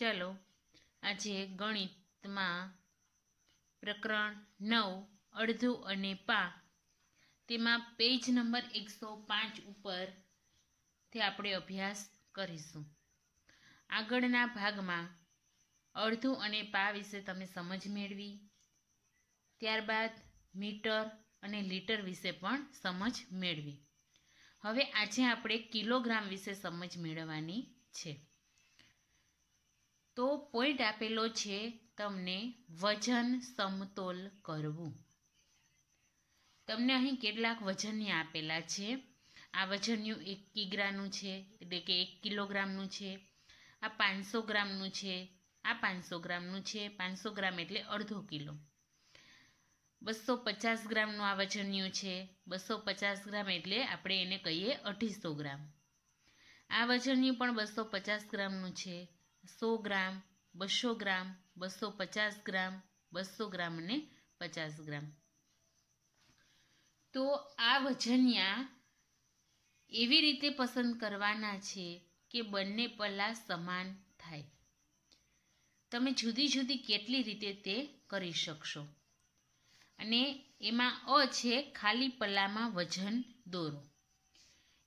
ચાલો આજે ગણિતમાં પ્રકરણ નવ અડધું અને પા તેમાં પેજ નંબર એકસો પાંચ ઉપર તે આપણે અભ્યાસ કરીશું આગળના ભાગમાં અડધું અને પા વિશે તમે સમજ મેળવી ત્યારબાદ મીટર અને લીટર વિશે પણ સમજ મેળવી હવે આજે આપણે કિલોગ્રામ વિશે સમજ મેળવવાની છે તો પોઈન્ટ આપેલો છે તમને વજન સમતોલ કરવું તમને અહીં કેટલાક વજનની આપેલા છે આ વજન્યું એક કિગ્રાનું છે એટલે કે એક કિલોગ્રામનું છે આ પાંચસો ગ્રામનું છે આ પાંચસો ગ્રામનું છે પાંચસો ગ્રામ એટલે અડધો કિલો બસો પચાસ ગ્રામનું આ વજન્યું છે બસો પચાસ ગ્રામ એટલે આપણે એને કહીએ અઢીસો ગ્રામ આ વજન્યું પણ બસો પચાસ ગ્રામનું છે સો ગ્રામ બસો ગ્રામ બસો પચાસ ગ્રામ બસો ગ્રામ અને પચાસ ગ્રામ તો આ વજનિયા એવી રીતે પસંદ કરવાના છે કે બંને પલ્લા સમાન થાય તમે જુદી જુદી કેટલી રીતે તે કરી શકશો અને એમાં અ છે ખાલી પલ્લામાં વજન દોરો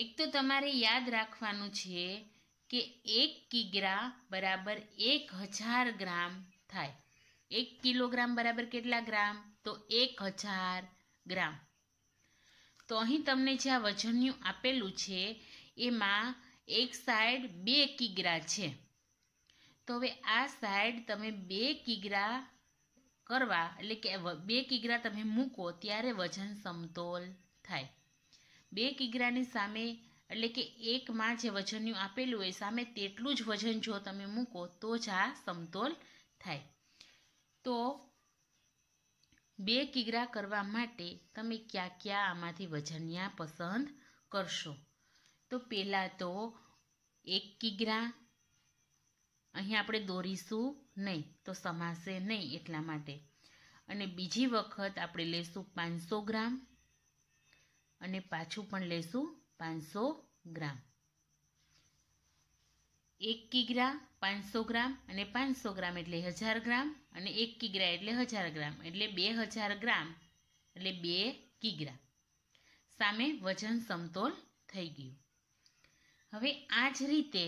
એક તો તમારે યાદ રાખવાનું છે કે એક કિગ્રા બરાબર એક હજાર ગ્રામ થાય એક કિલોગ્રામ બરાબર કેટલા ગ્રામ તો એક હજાર ગ્રામ તો અહીં તમને જે આ વજનનું આપેલું છે એમાં એક સાઈડ બે કિગ્રા છે તો હવે આ સાઈડ તમે બે કિગ્રા કરવા એટલે કે બે કિગ્રા તમે મૂકો ત્યારે વજન સમતોલ થાય બે કિગ્રાની સામે એટલે કે એકમાં જે વજનનું આપેલું હોય સામે તેટલું જ વજન જો તમે મૂકો તો જ આ સમતોલ થાય તો બે કિગરા કરવા માટે તમે ક્યાં ક્યાં આમાંથી વજનિયા પસંદ કરશો તો પહેલાં તો એક કિગરા અહીં આપણે દોરીશું નહીં તો સમાશે નહીં એટલા માટે અને બીજી વખત આપણે લેશું પાંચસો ગ્રામ અને પાછું પણ લેશું પાંચસો ગ્રામ એક કિગ્રા પાંચસો ગ્રામ અને પાંચસો ગ્રામ એટલે હજાર ગ્રામ અને એક કિગ્રા એટલે હજાર ગ્રામ એટલે બે હજાર ગ્રામ એટલે બે કિગ્રા સામે વજન સમતોલ થઈ ગયું હવે આ જ રીતે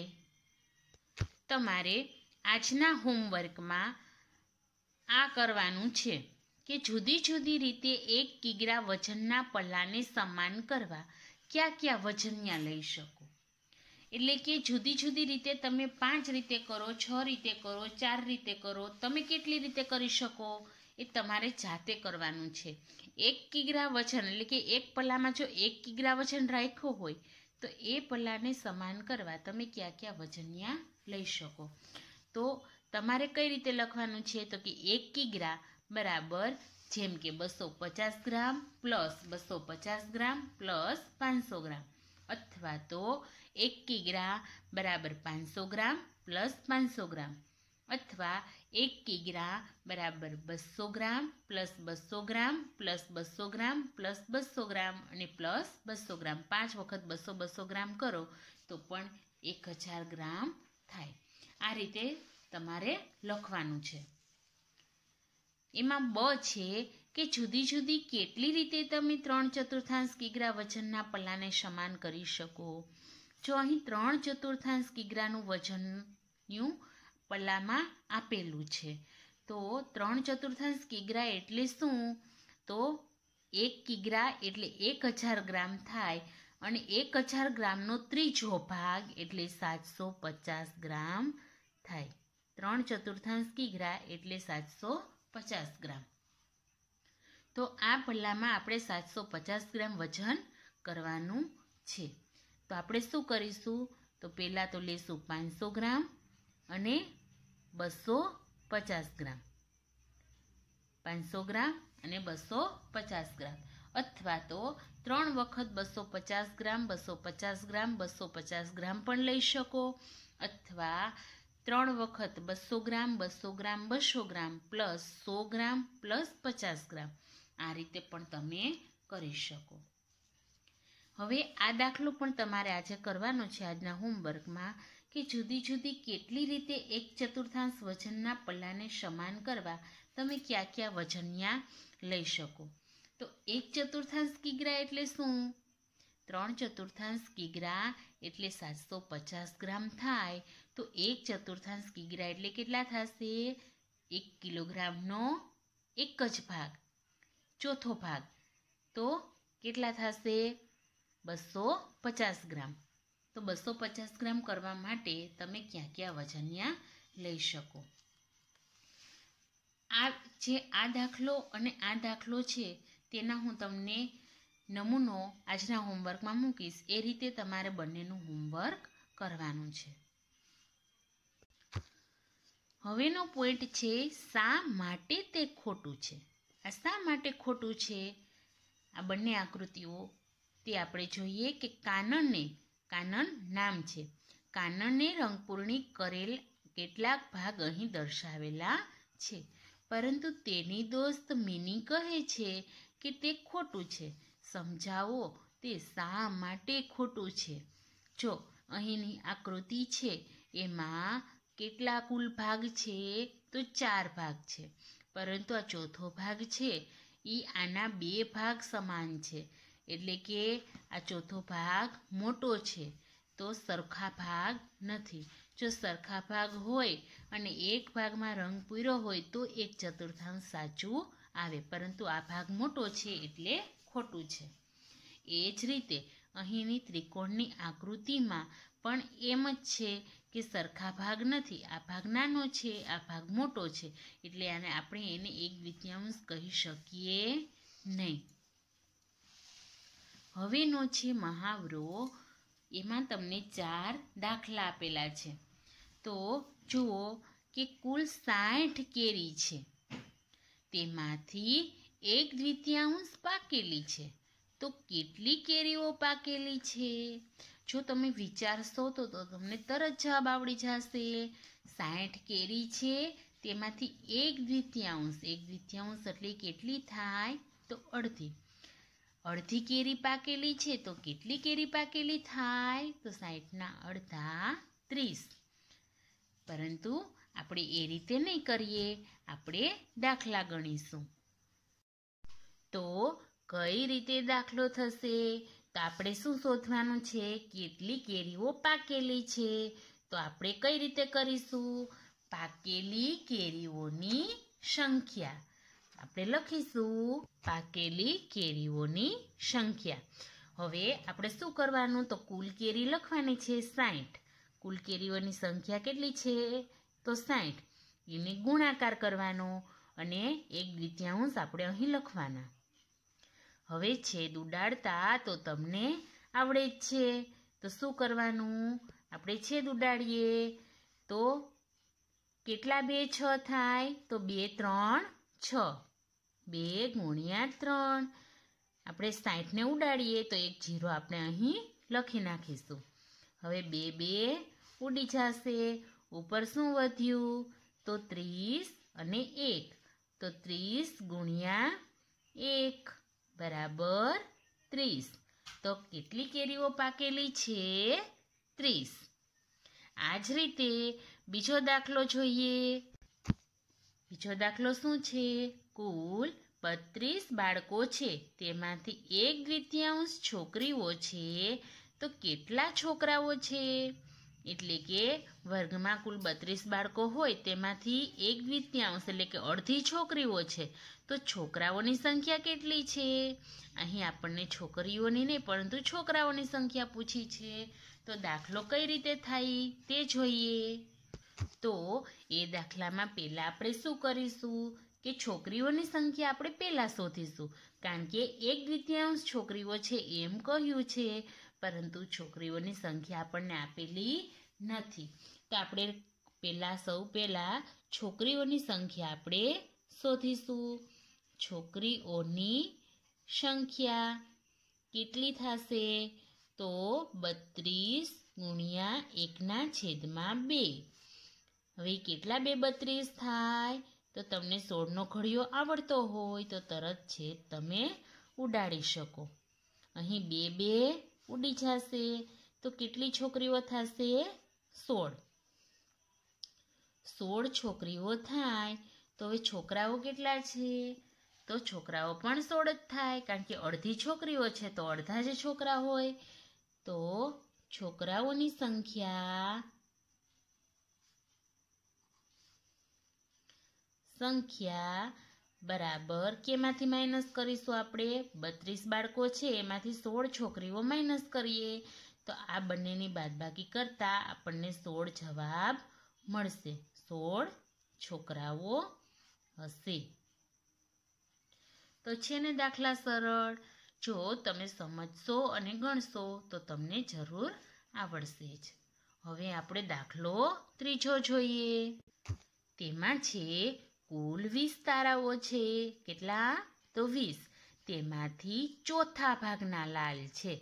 તમારે આજના હોમવર્કમાં આ કરવાનું છે કે જુદી જુદી રીતે એક કિગ્રા વજનના પલ્લાને સમાન કરવા કયા કયા વજનિયા લઈ શકો એટલે કે જુદી જુદી રીતે તમે પાંચ રીતે કરો છ રીતે કરો ચાર રીતે કરો તમે કેટલી રીતે કરી શકો એ તમારે જાતે કરવાનું છે એક કિગ્રા વજન એટલે કે એક પલામાં જો એક કિગ્રા વજન રાખ્યો હોય તો એ પલાને સમાન કરવા તમે કયા કયા વજનિયા લઈ શકો તો તમારે કઈ રીતે લખવાનું છે તો કે એક કિગ્રા બરાબર જેમ કે બસો પચાસ ગ્રામ પ્લસ બસો પચાસ ગ્રામ પ્લસ પાંચસો ગ્રામ અથવા તો એક કિગ્રા બરાબર પાંચસો ગ્રામ પ્લસ પાંચસો ગ્રામ અથવા એક કિગ્રા બરાબર બસો ગ્રામ પ્લસ બસો ગ્રામ પ્લસ બસો ગ્રામ પ્લસ બસો ગ્રામ અને પ્લસ બસો ગ્રામ પાંચ વખત બસો બસો ગ્રામ કરો તો પણ એક હજાર ગ્રામ થાય આ રીતે તમારે લખવાનું છે એમાં બ છે કે જુદી જુદી કેટલી રીતે તમે ત્રણ ચતુર્થાંશ કિગ્રા વજનના પલ્લાને સમાન કરી શકો જો અહીં ત્રણ ચતુર્થાંશ કિગ્રાનું વજનનું પલ્લામાં આપેલું છે તો ત્રણ ચતુર્થાંશ કિગ્રા એટલે શું તો એક કિગ્રા એટલે એક હજાર ગ્રામ થાય અને એક હજાર ગ્રામનો ત્રીજો ભાગ એટલે સાતસો પચાસ ગ્રામ થાય ત્રણ ચતુર્થાંશ કિગ્રા એટલે સાતસો પચાસ ગ્રામ તો આ પલ્લામાં આપણે સાતસો પચાસ ગ્રામ વજન કરવાનું છે તો આપણે શું કરીશું તો પહેલાં તો લેશું પાંચસો ગ્રામ અને બસો પચાસ ગ્રામ પાંચસો ગ્રામ અને બસો પચાસ ગ્રામ અથવા તો ત્રણ વખત બસો પચાસ ગ્રામ બસો પચાસ ગ્રામ બસો પચાસ ગ્રામ પણ લઈ શકો અથવા ત્રણ વખત બસો ગ્રામ બસો ગ્રામ બસો ગ્રામ પ્લસ સો ગ્રામ પ્લસ પચાસ ગ્રામ આ રીતે પણ તમે કરી શકો હવે આ દાખલો પણ તમારે આજે કરવાનો છે આજના હોમવર્કમાં કે જુદી જુદી કેટલી રીતે એક ચતુર્થાંશ વજનના પલ્લાને સમાન કરવા તમે કયા કયા વજનિયા લઈ શકો તો એક ચતુર્થાંશ કિગ્રા એટલે શું ત્રણ ચતુર્થાંશ કિગ્રા એટલે સાતસો પચાસ ગ્રામ થાય તો એક ચતુર્થાંશ કિગ્રા એટલે કેટલા થશે એક કિલોગ્રામનો એક જ ભાગ ચોથો ભાગ તો કેટલા થશે બસો પચાસ ગ્રામ તો બસો પચાસ ગ્રામ કરવા માટે તમે ક્યાં ક્યાં વજનિયા લઈ શકો આ જે આ દાખલો અને આ દાખલો છે તેના હું તમને નમૂનો આજના હોમવર્કમાં મૂકીશ એ રીતે તમારે બંનેનું હોમવર્ક કરવાનું છે હવેનો પોઈન્ટ છે શા માટે તે ખોટું છે આ શા માટે ખોટું છે આ બંને આકૃતિઓ તે આપણે જોઈએ કે કાનને કાનન નામ છે કાનને રંગપૂર્ણી કરેલ કેટલાક ભાગ અહીં દર્શાવેલા છે પરંતુ તેની દોસ્ત મિની કહે છે કે તે ખોટું છે સમજાવો તે શા માટે ખોટું છે જો અહીંની આકૃતિ છે એમાં કેટલા કુલ ભાગ છે તો ચાર ભાગ છે પરંતુ આ ચોથો ભાગ છે એ આના બે ભાગ સમાન છે એટલે કે આ ચોથો ભાગ મોટો છે તો સરખા ભાગ નથી જો સરખા ભાગ હોય અને એક ભાગમાં રંગ પૂર્યો હોય તો એક ચતુર્થાંશ સાચું આવે પરંતુ આ ભાગ મોટો છે એટલે ખોટું છે એ જ રીતે અહીંની ત્રિકોણની આકૃતિમાં પણ એમ જ છે કે સરખા ભાગ નથી આ ભાગ નાનો છે આ ભાગ મોટો છે એટલે આને આપણે એને એક દ્વિતીયાંશ કહી શકીએ નહીં હવેનો છે મહાવરો એમાં તમને ચાર દાખલા આપેલા છે તો જુઓ કે કુલ સાઠ કેરી છે તેમાંથી એક દ્વિતીયાંશ પાકેલી છે તો કેટલી કેરીઓ પાકેલી છે જો તમે વિચારશો તો તમને તરત જવાબ આવડી જશે સાઠ કેરી છે તેમાંથી એક દ્વિતીયાંશ એક દ્વિતીયાંશ એટલે કેટલી થાય તો અડધી અડધી કેરી પાકેલી છે તો કેટલી કેરી પાકેલી થાય તો સાઠના અડધા ત્રીસ પરંતુ આપણે એ રીતે નહીં કરીએ આપણે દાખલા ગણીશું તો કઈ રીતે દાખલો થશે તો આપણે શું શોધવાનું છે કેટલી કેરીઓ પાકેલી છે તો આપણે કઈ રીતે કરીશું પાકેલી કેરીઓની સંખ્યા આપણે લખીશું પાકેલી કેરીઓની સંખ્યા હવે આપણે શું કરવાનું તો કુલ કેરી લખવાની છે સાઠ કુલ કેરીઓની સંખ્યા કેટલી છે તો સાઠ એને ગુણાકાર કરવાનો અને એક દ્વિત્યાંશ આપણે અહીં લખવાના હવે છેદ ઉડાડતા તો તમને આવડે જ છે તો શું કરવાનું આપણે છેદ ઉડાડીએ તો કેટલા બે છ થાય તો બે ત્રણ છ બે ગુણ્યા ત્રણ આપણે સાઠને ઉડાડીએ તો એક જીરો આપણે અહીં લખી નાખીશું હવે બે બે ઉડી જશે ઉપર શું વધ્યું તો ત્રીસ અને એક તો ત્રીસ ગુણ્યા એક બરાબર ત્રીસ તો કેટલી કેરીઓ પાકેલી છે ત્રીસ આ જ રીતે બીજો દાખલો જોઈએ બીજો દાખલો શું છે કુલ બત્રીસ બાળકો છે તેમાંથી એક દ્વિતીયાંશ છોકરીઓ છે તો કેટલા છોકરાઓ છે એટલે કે વર્ગમાં કુલ બત્રીસ બાળકો હોય તેમાંથી એક દ્વિતીયાંશ એટલે કે અડધી છોકરીઓ છે તો છોકરાઓની સંખ્યા કેટલી છે અહીં આપણને છોકરીઓની નહીં પરંતુ છોકરાઓની સંખ્યા પૂછી છે તો દાખલો કઈ રીતે થાય તે જોઈએ તો એ દાખલામાં પહેલાં આપણે શું કરીશું કે છોકરીઓની સંખ્યા આપણે પહેલાં શોધીશું કારણ કે એક દ્વિતીયાંશ છોકરીઓ છે એમ કહ્યું છે પરંતુ છોકરીઓની સંખ્યા આપણને આપેલી નથી તો આપણે પહેલાં સૌ પહેલાં છોકરીઓની સંખ્યા આપણે શોધીશું છોકરીઓની સંખ્યા કેટલી થશે તો બત્રીસ ગુણ્યા એકના છેદમાં બે હવે કેટલા બે બત્રીસ થાય તો તમને સોળનો ઘડિયો આવડતો હોય તો તરત છેદ તમે ઉડાડી શકો અહીં બે બે ઉડી જશે તો કેટલી છોકરીઓ થશે સોળ સોળ છોકરીઓ થાય તો હવે છોકરાઓ કેટલા છે તો છોકરાઓ પણ સોળ જ થાય કારણ કે અડધી છોકરીઓ છે તો અડધા જ છોકરા હોય તો છોકરાઓની સંખ્યા સંખ્યા બરાબર કેમાંથી માઇનસ કરીશું આપણે બત્રીસ બાળકો છે એમાંથી સોળ છોકરીઓ માઇનસ કરીએ તો આ બંનેની બાદબાકી કરતાં આપણને સોળ જવાબ મળશે સોળ છોકરાઓ હશે તો છે ને દાખલા સરળ જો તમે સમજશો અને ગણશો તો તમને જરૂર આવડશે જ હવે આપણે દાખલો ત્રીજો જોઈએ તેમાં છે કુલ વીસ તારાઓ છે કેટલા તો વીસ તેમાંથી ચોથા ભાગના લાલ છે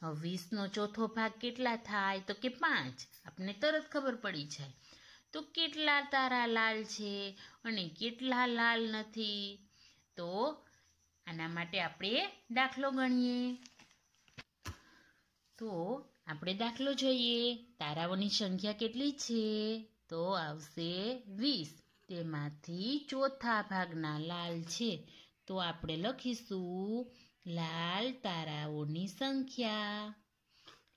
હવે વીસનો ચોથો ભાગ કેટલા થાય તો કે પાંચ આપને તરત ખબર પડી જાય તો કેટલા તારા લાલ છે અને કેટલા લાલ નથી તો આના માટે આપણે દાખલો ગણીએ તો આપણે દાખલો જોઈએ તારાઓની સંખ્યા કેટલી છે તો આવશે વીસ તેમાંથી ચોથા ભાગના લાલ છે તો આપણે લખીશું લાલ તારાઓની સંખ્યા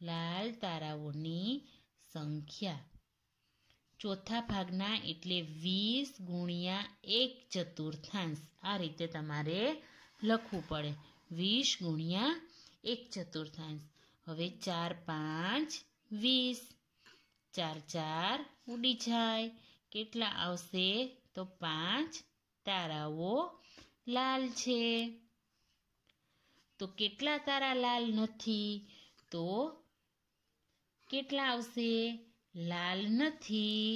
લાલ તારાઓની સંખ્યા ચોથા ભાગના એટલે વીસ ગુણ્યા એક ચતુર્થાંશ આ રીતે તમારે લખવું પડે વીસ ગુણ્યા એક ચતુર્થાંશ હવે ચાર પાંચ વીસ ચાર ચાર ઉડી જાય કેટલા આવશે તો પાંચ તારાઓ લાલ છે તો કેટલા તારા લાલ નથી તો કેટલા આવશે લાલ નથી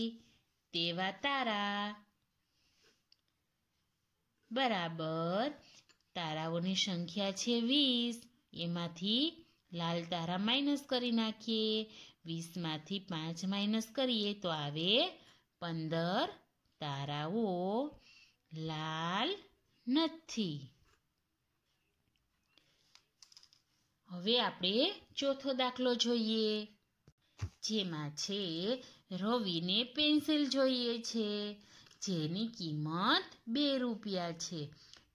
તેવા તારા બરાબર તારાઓની સંખ્યા છે વીસ એમાંથી લાલ તારા માઇનસ કરી નાખીએ વીસમાંથી પાંચ માઇનસ કરીએ તો આવે પંદર તારાઓ લાલ નથી હવે આપણે ચોથો દાખલો જોઈએ જેમાં છે રવિને પેન્સિલ જોઈએ છે જેની કિંમત બે રૂપિયા છે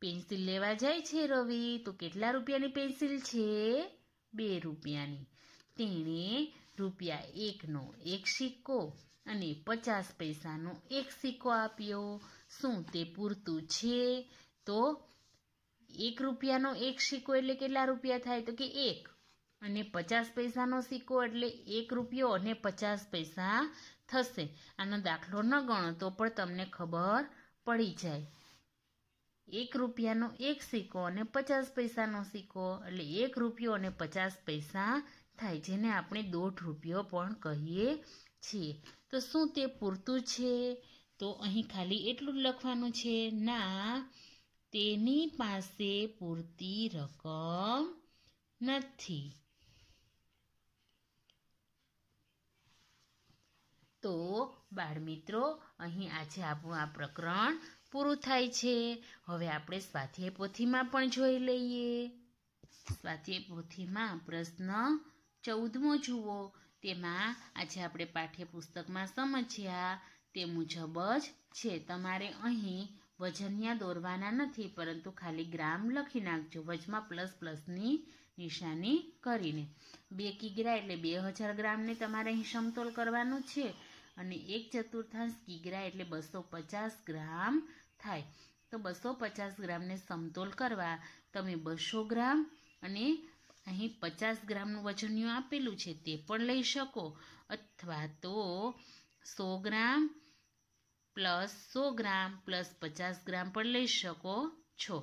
પેન્સિલ લેવા જાય છે રવિ તો કેટલા રૂપિયાની પેન્સિલ છે બે રૂપિયાની તેણે રૂપિયા એકનો એક સિક્કો અને પચાસ પૈસાનો એક સિક્કો આપ્યો શું તે પૂરતું છે તો એક રૂપિયાનો એક સિક્કો એટલે કેટલા રૂપિયા થાય તો કે એક અને પચાસ પૈસાનો સિક્કો એટલે એક રૂપિયો અને પચાસ પૈસા થશે આનો દાખલો ન ગણો તો પણ તમને ખબર પડી જાય એક રૂપિયાનો એક સિક્કો અને પચાસ પૈસાનો સિક્કો એટલે એક રૂપિયો અને પચાસ પૈસા થાય જેને આપણે દોઢ રૂપિયો પણ કહીએ છીએ તો શું તે પૂરતું છે તો અહીં ખાલી એટલું જ લખવાનું છે ના તેની પાસે પૂરતી રકમ નથી તો બાળમિત્રો અહીં આજે આપણું આ પ્રકરણ પૂરું થાય છે હવે આપણે સ્વાધ્યાય પોથીમાં પણ જોઈ લઈએ સ્વાધ્યાય પોથીમાં પ્રશ્ન ચૌદમો જુઓ તેમાં આજે આપણે પાઠ્યપુસ્તકમાં સમજ્યા તે મુજબ જ છે તમારે અહીં વજનિયા દોરવાના નથી પરંતુ ખાલી ગ્રામ લખી નાખજો વજમાં પ્લસ પ્લસની નિશાની કરીને બે કિગ્રા એટલે બે હજાર ગ્રામને તમારે અહીં સમતોલ કરવાનું છે અને એક ચતુર્થાંશ કિગ્રા એટલે બસો પચાસ ગ્રામ થાય તો બસો પચાસ ગ્રામને સમતોલ કરવા તમે બસો ગ્રામ અને અહીં પચાસ ગ્રામનું વજનીયું આપેલું છે તે પણ લઈ શકો અથવા તો સો ગ્રામ પ્લસ સો ગ્રામ પ્લસ પચાસ ગ્રામ પણ લઈ શકો છો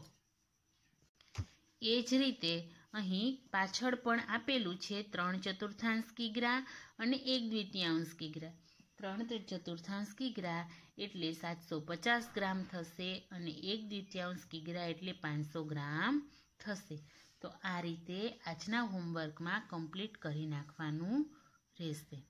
એ જ રીતે અહીં પાછળ પણ આપેલું છે ત્રણ ચતુર્થાંશ કિગ્રા અને એક દ્વિતીયાંશ કિગ્રા ત્રણ ચતુર્થાંશ કિગ્રા એટલે સાતસો પચાસ ગ્રામ થશે અને એક દ્વિતીયાંશ કિગ્રા એટલે પાંચસો ગ્રામ થશે તો આ રીતે આજના હોમવર્કમાં કમ્પ્લીટ કરી નાખવાનું રહેશે